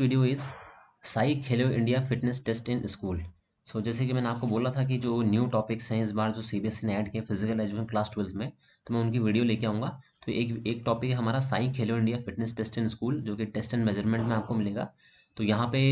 video is SAI Khelo India fitness test in school so जैसे कि मैंने आपको बोला था कि जो न्यू टॉपिक्स हैं इस बार जो सी बी एस ई ने ऐड किए फिजिकल एजुकेशन क्लास ट्वेल्थ में तो मैं उनकी वीडियो लेके आऊँगा तो एक एक टॉपिक है हमारा SAI Khelo India fitness test in school जो कि टेस्ट एंड मेजरमेंट में आपको मिलेगा तो यहाँ पे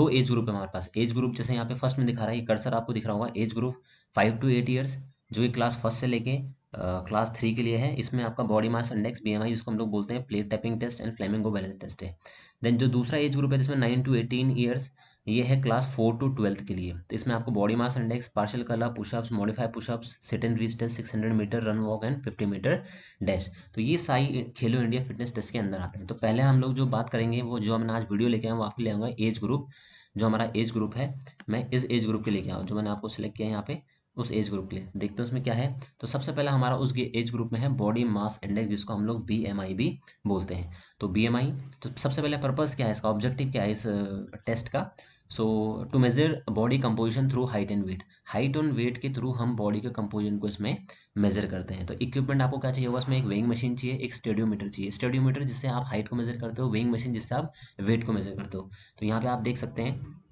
दो एज ग्रुप है हमारे पास एज ग्रुप जैसे यहाँ पे फर्स्ट में दिखा रहा है कर्सर आपको दिख रहा होगा age group five to eight years जो कि क्लास फर्स्ट से लेके क्लास थ्री के लिए है इसमें आपका बॉडी मास इंडेक्स बीएमआई जिसको हम लोग बोलते हैं plate tapping test and flamingo balance test है देन जो दूसरा एज ग्रुप है जिसमें नाइन टू एटीन ईयर्स ये है क्लास फोर टू ट्वेल्थ के लिए तो इसमें आपको body mass index partial curl pushups modify pushups sit and reach test six hundred metre run walk and fifty metre dash तो ये सारी खेलो इंडिया फिटनेस टेस्ट के अंदर आते हैं तो पहले हम लोग जो बात करेंगे वो जो हमने आज वीडियो लेके आए वो आपके लिए आऊँगा एज ग्रुप जो हमारा एज ग्रुप है मैं इस एज ग्रुप के लेके आऊँ जो मैंने आपको सिलेक्ट किया है यहाँ पे उस एज ग्रुप के लिए देखते हैं उसमें क्या है तो सबसे पहला हमारा उस एज ग्रुप में है बॉडी मास इंडेक्स जिसको हम लोग बी भी बोलते हैं तो बी तो सबसे पहले पर्पज़ क्या है इसका ऑब्जेक्टिव क्या है इस टेस्ट का so to measure body composition through height and weight height and weight के थ्रू हम बॉडी के कंपोजिशन को इसमें मेज़र करते हैं तो इक्विपमेंट आपको क्या चाहिए होगा इसमें एक वेइंग मशीन चाहिए एक स्टेडियोमीटर चाहिए स्टेडियोमीटर जिससे आप हाइट को मेज़र करते हो वेइंग मशीन जिससे आप वेट को मेज़र करते हो तो यहाँ पे आप देख सकते हैं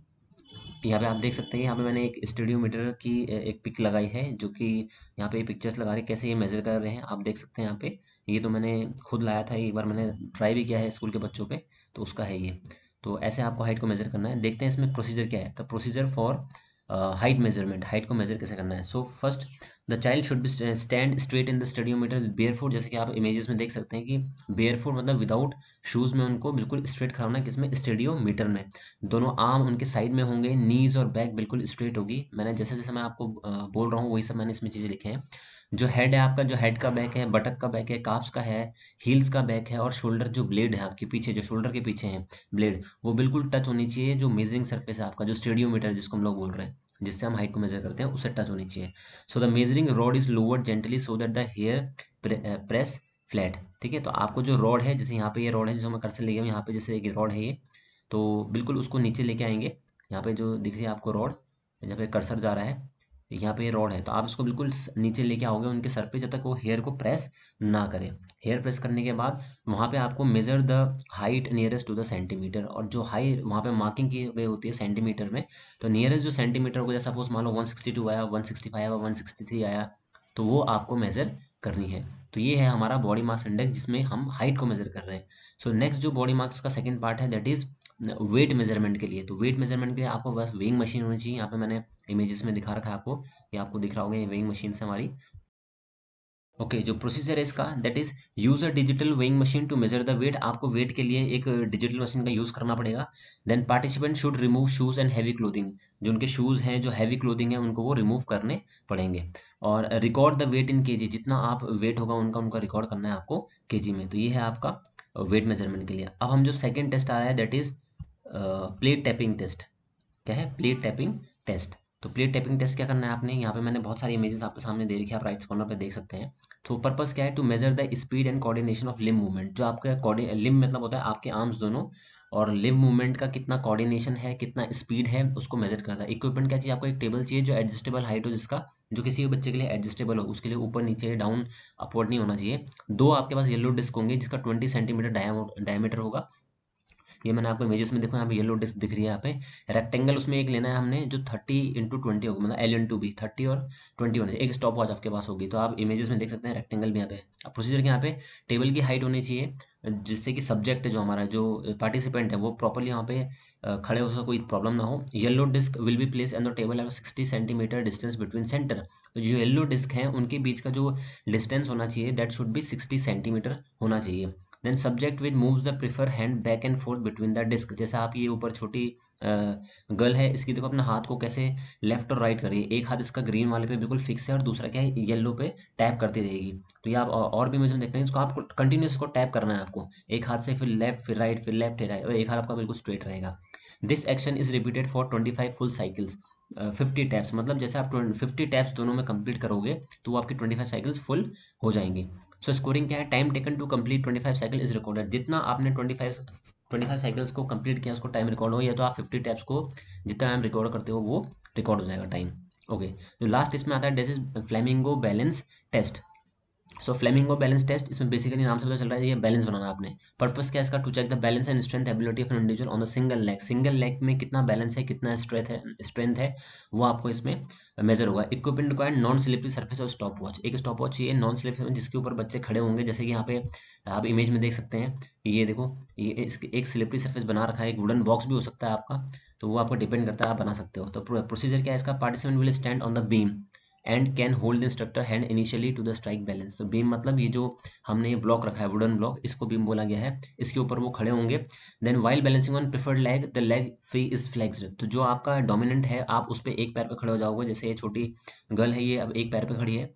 यहाँ पे आप देख सकते हैं यहाँ पे मैंने एक स्टेडियोमीटर की एक पिक लगाई है जो कि यहाँ पे पिक्चर्स लगा रहे कैसे ये मेजर कर रहे हैं आप देख सकते हैं यहाँ पे ये तो मैंने खुद लाया था एक बार मैंने ट्राई भी किया है स्कूल के बच्चों पे तो उसका है ये तो ऐसे आपको हाइट को मेजर करना है देखते हैं इसमें प्रोसीजर क्या है तो procedure for height measurement height को मेजर कैसे करना है so first the child should be stand straight in the stadiometer bare foot जैसे कि आप इमेजेस में देख सकते हैं कि बेयर फुट मतलब विदाउट शूज़ में उनको बिल्कुल स्ट्रेट खड़ा होना है किसमें स्टेडियोमीटर में दोनों आर्म उनके साइड में होंगे नीज और बैक बिल्कुल स्ट्रेट होगी मैंने जैसे जैसे मैं आपको बोल रहा हूँ वही सब मैंने इसमें चीज़ें लिखे हैं जो हेड है आपका जो हेड का बैक है बटक का बैक है काप्स का है हील्स का बैक है और शोल्डर जो ब्लेड है आपके पीछे जो शोल्डर के पीछे है ब्लेड वो बिल्कुल टच होनी चाहिए जो मेजरिंग सर्फेस है आपका जो स्टेडियोमीटर जिसको हम लोग बोल रहे हैं जिससे हम हाइट को मेजर करते हैं उससे टच होनी चाहिए so the measuring rod is lowered gently so that the hair press flat ठीक है तो आपको जो रॉड है जैसे यहाँ पे ये रॉड है जिसको मैं से ले गया यहाँ पे जैसे एक रॉड है ये तो बिल्कुल उसको नीचे लेके आएंगे यहाँ पे जो दिख रही है आपको रॉड जहाँ पे कर्सर जा रहा है यहाँ पे रॉड है तो आप इसको बिल्कुल नीचे लेके आओगे उनके सर पे जब तक वो हेयर को प्रेस ना करें हेयर प्रेस करने के बाद वहाँ पे आपको measure the height nearest to the centimetre और जो हाई वहाँ पे मार्किंग की गई होती है सेंटीमीटर में तो नियरेस्ट जो सेंटीमीटर होगा जैसा सपोज मान लो वन सिक्सटी टू आया वन सिक्सटी फाइव आया वन सिक्सटी थ्री आया तो वो आपको मेज़र करनी है तो ये है हमारा बॉडी मास इंडेक्स जिसमें हम हाइट को मेज़र कर रहे हैं सो नेक्स्ट जो बॉडी मार्क्स का सेकेंड पार्ट है दैट इज़ वेट मेजरमेंट के लिए तो वेट मेजरमेंट के लिए आपको बस वेइंग मशीन होनी चाहिए यहाँ पे मैंने इमेजेस में दिखा रखा है आपको ये आपको दिख रहा होगा ये वेइंग मशीन से हमारी ओके okay, जो प्रोसीजर है इसका that is use a digital weighing machine to measure the weight आपको वेट के लिए एक डिजिटल मशीन का यूज करना पड़ेगा then participant should remove shoes and heavy clothing जो उनके शूज हैं जो हैवी क्लोथिंग है उनको वो रिमूव करने पड़ेंगे और रिकॉर्ड द वेट इन के जितना आप वेट होगा उनका उनका रिकॉर्ड करना है आपको के में तो ये है आपका वेट मेजरमेंट के लिए अब हम जो सेकेंड टेस्ट आ रहा है that is plate tapping test क्या है प्लेट टैपिंग टेस्ट तो प्लेट टैपिंग टेस्ट क्या करना है आपने यहाँ पे मैंने बहुत सारी इमेजेस आपके सामने दे रखी है आप राइट कॉर्नर पे देख सकते हैं तो पर्पस क्या है to measure the speed and coordination of limb movement जो आपका लिम मतलब होता है आपके आर्म्स दोनों और लिम मूवमेंट का कितना कोऑर्डिनेशन है कितना स्पीड है उसको मेजर करता है इक्विपमेंट क्या चाहिए आपको एक टेबल चाहिए जो एडजस्टेबल हाइट हो जिसका जो किसी भी बच्चे के लिए एडजस्टेबल हो उसके लिए ऊपर नीचे डाउन अपवर्ड नहीं होना चाहिए दो आपके पास येलो डिस्क होंगे जिसका ट्वेंटी सेंटीमीटर डायमीटर होगा ये मैंने आपको इमेजेस में देखो यहाँ पे येलो डिस्क दिख रही है यहाँ पे रेक्टेंगल उसमें एक लेना है हमने जो थर्टी इंटू ट्वेंटी होगा मतलब एल इंटू बी थर्टी और ट्वेंटी होने एक स्टॉप वॉच आपके पास होगी तो आप इमेजेस में देख सकते हैं रेक्टेंगल भी यहाँ पे अब प्रोसीजर यहाँ पे टेबल की हाइट होनी चाहिए जिससे कि सब्जेक्ट जो हमारा जो पार्टिसिपेंट है वो प्रॉपरली यहाँ पे खड़े हो सके कोई प्रॉब्लम ना हो yellow disc will be place and the table at sixty centimetre distance between centre तो जो येलो डिस्क है उनके बीच का जो डिस्टेंस होना चाहिए that should be sixty centimetre होना चाहिए then subject with moves the prefer hand back and forth between the disc जैसे आप ये ऊपर छोटी गर्ल है इसकी देखो अपना हाथ को कैसे लेफ्ट और राइट करिए एक हाथ इसका ग्रीन वाले पे बिल्कुल फिक्स है और दूसरा क्या है येलो पे टैप करती रहेगी तो ये आप और भी मेजर देखते हैं इसको आपको कंटिन्यूस को टैप करना है आपको एक हाथ से फिर लेफ्ट फिर राइट फिर लेफ्ट फिर राइट और एक हाथ आपका बिल्कुल स्ट्रेट रहेगा this action is repeated for twenty five full cycles fifty taps मतलब जैसे आप फिफ्टी टैप्स दोनों में कंप्लीट करोगे तो वो आपकी ट्वेंटी फाइव साइकिल्स फुल हो जाएंगी सो स्कोरिंग क्या है time taken to complete 25 cycle is recorded जितना आपने 25 25 साइकिल्स को कंप्लीट किया उसको टाइम रिकॉर्ड हो या तो आप 50 टैप्स को जितना टाइम रिकॉर्ड करते हो वो रिकॉर्ड हो जाएगा टाइम ओके जो लास्ट इसमें आता है this is flamingo balance test so flamingo balance test इसमें बेसिकली नाम से पता चल रहा है ये बैलेंस बनाना आपने पर्पस क्या इसका to check the balance and strength ability of individual on the single leg single leg में कितना बैलेंस है कितना स्ट्रेंथ है स्ट्रेंथ है वो आपको इसमें मेजर होगा equipment required non slippery surface और स्टॉप वॉच एक स्टॉप वॉच ये नॉन स्लिपरी जिसके ऊपर बच्चे खड़े होंगे जैसे कि यहाँ पे आप इमेज में देख सकते हैं ये देखो ये एक स्लिपरी सर्फेस बना रखा है एक वुडन बॉक्स भी हो सकता है आपका तो वो आपको डिपेंड करता है आप बना सकते हो तो प्रोसीजर क्या है इसका participant will stand on the beam and can hold the instructor hand initially to the strike balance तो बीम मतलब ये जो हमने ये ब्लॉक रखा है वुडन ब्लॉक इसको बीम बोला गया है इसके ऊपर वो खड़े होंगे then while balancing on preferred leg the leg free is flexed तो जो आपका डोमिनेंट है आप उस पर एक पैर पर खड़े हो जाओगे जैसे ये छोटी गर्ल है ये अब एक पैर पर खड़ी है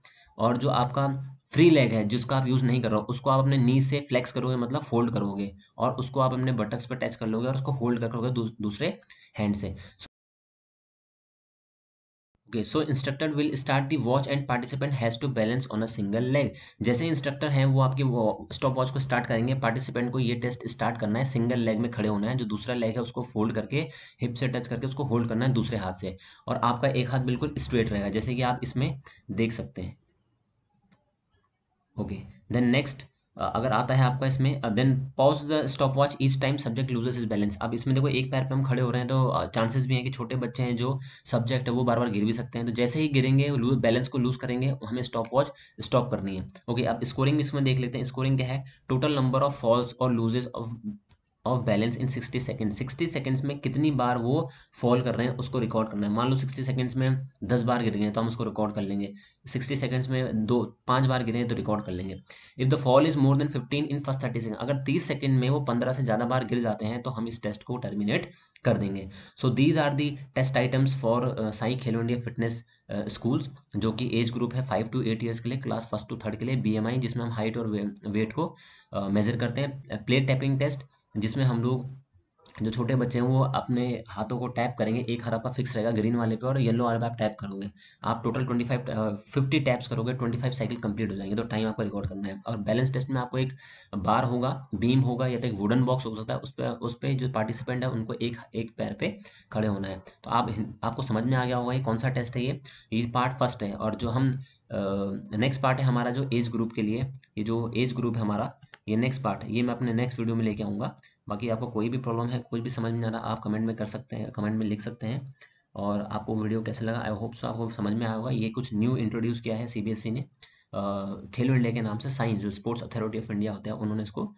और जो आपका फ्री लेग है जिसका आप यूज़ नहीं कर रहे हो उसको आप अपने नी से फ्लेक्स करोगे मतलब फोल्ड करोगे और उसको आप अपने बटक्स पर टच कर लोगे और उसको होल्ड करोगे दूसरे हैंड से okay so instructor will start the watch and participant has to balance on a single leg जैसे इंस्ट्रक्टर हैं वो आपके स्टॉप वॉच को स्टार्ट करेंगे पार्टिसिपेंट को ये टेस्ट स्टार्ट करना है सिंगल लेग में खड़े होना है जो दूसरा लेग है उसको फोल्ड करके हिप से टच करके उसको होल्ड करना है दूसरे हाथ से और आपका एक हाथ बिल्कुल स्ट्रेट रहेगा जैसे कि आप इसमें देख सकते हैं ओके देन नेक्स्ट अगर आता है आपका इसमें then pause the stopwatch each time subject loses is balance अब इसमें देखो एक पैर पे हम खड़े हो रहे हैं तो चांसेस भी हैं कि छोटे बच्चे हैं जो सब्जेक्ट है वो बार बार गिर भी सकते हैं तो जैसे ही गिरेंगे बैलेंस को लूज करेंगे हमें स्टॉप वॉच स्टॉप करनी है ओके okay, अब स्कोरिंग इसमें देख लेते हैं स्कोरिंग क्या है टोटल नंबर ऑफ फॉल्स और loses of of balance in sixty second 60 seconds में कितनी बार वो फॉल कर रहे हैं उसको रिकॉर्ड करना है मान लो सिक्सटी सेकेंड्स में दस बार गिर गए तो हम उसको रिकॉर्ड कर लेंगे सिक्सटी सेकेंड्स में दो पाँच बार गिरे तो रिकॉर्ड कर लेंगे if the fall is more than fifteen in first thirty second अगर तीस सेकेंड में वो पंद्रह से ज़्यादा बार गिर जाते हैं तो हम इस टेस्ट को टर्मिनेट कर देंगे so these are the test items for SAI Khelo India fitness schools जो कि एज ग्रुप है फाइव टू एट ईयर्स के लिए क्लास फर्स्ट टू थर्ड के लिए बी जिसमें हम हाइट और वेट को मेजर uh, करते हैं प्लेट टैपिंग टेस्ट जिसमें हम लोग जो छोटे बच्चे हैं वो अपने हाथों को टैप करेंगे एक हाथ आपका फिक्स रहेगा ग्रीन वाले पे और येलो वाले पे आप टैप करोगे आप total twenty five fifty taps करोगे ट्वेंटी फाइव साइकिल कंप्लीट हो जाएंगे तो टाइम आपको रिकॉर्ड करना है और बैलेंस टेस्ट में आपको एक बार होगा बीम होगा या तो एक वुडन बॉक्स हो सकता है उस पर उस पर जो पार्टिसिपेंट है उनको एक एक पैर पे खड़े होना है तो आप आपको समझ में आ गया होगा ये कौन सा टेस्ट है ये ये पार्ट फर्स्ट है और जो हम नेक्स्ट uh, पार्ट है हमारा जो एज ग्रुप के लिए ये जो एज ग्रुप है हमारा ये नेक्स्ट पार्ट ये मैं अपने नेक्स्ट वीडियो में लेके आऊँगा बाकी आपको कोई भी प्रॉब्लम है कुछ भी समझ में आ रहा आप कमेंट में कर सकते हैं कमेंट में लिख सकते हैं और आपको वीडियो कैसे लगा आई होप सो आपको समझ में आएगा ये कुछ न्यू इंट्रोड्यूस किया है सी e ने खेलो इंडिया के नाम से साइंस जो स्पोर्ट्स अथॉरिटी ऑफ इंडिया होता है उन्होंने इसको